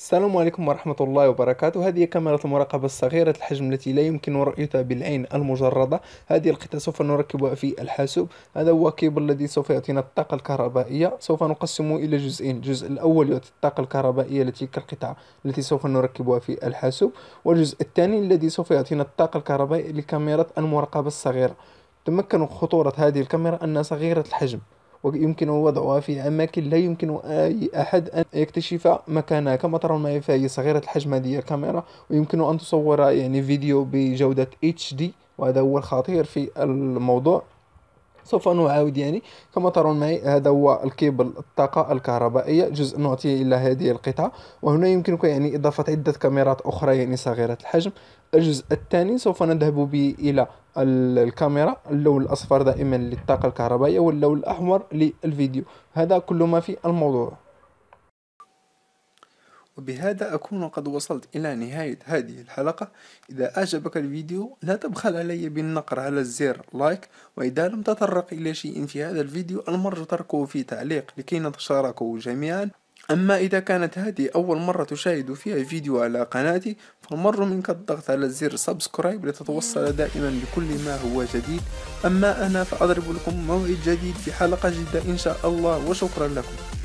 السلام عليكم ورحمة الله وبركاته هذه كاميرا المراقبة الصغيرة الحجم التي لا يمكن رؤيتها بالعين المجردة هذه القطعة سوف نركبها في الحاسوب هذا هو كيبل الذي سوف يعطينا الطاقة الكهربائية سوف نقسمه إلى جزئين الجزء الأول يعطي الطاقة الكهربائية التي كالقطعة التي سوف نركبها في الحاسوب والجزء الثاني الذي سوف يعطينا الطاقة الكهربائية لكاميرا المراقبة الصغيرة تمكن خطورة هذه الكاميرا أنها صغيرة الحجم ويمكن وضعها في أماكن لا يمكن أي أحد أن يكتشف مكانها كما ترون معي فهي صغيرة الحجم هذه الكاميرا ويمكن أن تصور يعني فيديو بجودة HD وهذا هو الخطير في الموضوع سوف نعاود يعني كما ترون معي هذا هو الكيبل الطاقة الكهربائية جزء نعطي إلى هذه القطعة وهنا يمكنك يعني إضافة عدة كاميرات أخرى يعني صغيرة الحجم الجزء الثاني سوف نذهب به إلى الكاميرا اللون الأصفر دائما للطاقة الكهربائية واللون الأحمر للفيديو هذا كل ما في الموضوع وبهذا أكون قد وصلت إلى نهاية هذه الحلقة إذا أعجبك الفيديو لا تبخل علي بالنقر على الزر لايك وإذا لم تطرق إلى شيء في هذا الفيديو المرجو تركه في تعليق لكي نتشاركه جميعا أما إذا كانت هذه أول مرة تشاهد فيها فيديو على قناتي فالمر منك الضغط على زر سبسكرايب لتتوصل دائما بكل ما هو جديد أما أنا فأضرب لكم موعد جديد في حلقة جديدة إن شاء الله وشكرا لكم